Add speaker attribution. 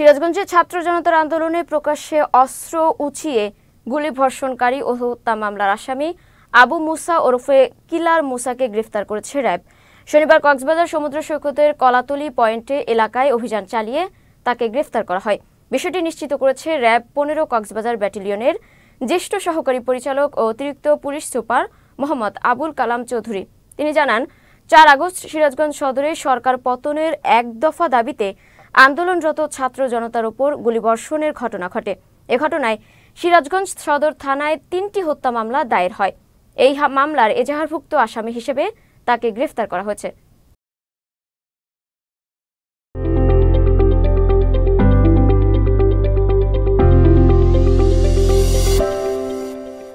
Speaker 1: সিরাজগঞ্জে ছাত্র জনতার আন্দোলনে প্রকাশ্যে অস্ত্র উঁচিয়ে গুলি ভর্ষণকারী ও হত্যা মামলার আসামি আবু মুসা ওরফে কিলার মুসাকে গ্রেফতার করেছে র্যাব শনিবার কক্সবাজার সমুদ্র সৈকতের কলাতলি পয়েন্টে এলাকায় অভিযান চালিয়ে তাকে গ্রেফতার করা হয় বিষয়টি নিশ্চিত করেছে র্যাব পনেরো কক্সবাজার ব্যাটালিয়নের জ্যেষ্ঠ সহকারী পরিচালক ও অতিরিক্ত পুলিশ সুপার মোহাম্মদ আবুল কালাম চৌধুরী তিনি জানান চার আগস্ট সিরাজগঞ্জ সদরে সরকার পতনের এক দফা দাবিতে আন্দোলনরত ছাত্র জনতার ওপর গুলিবর্ষণের ঘটনা ঘটে এ ঘটনায় সিরাজগঞ্জ সদর থানায় তিনটি হত্যা মামলা দায়ের হয় এই মামলার এজাহারভুক্ত আসামি হিসেবে তাকে গ্রেফতার করা হয়েছে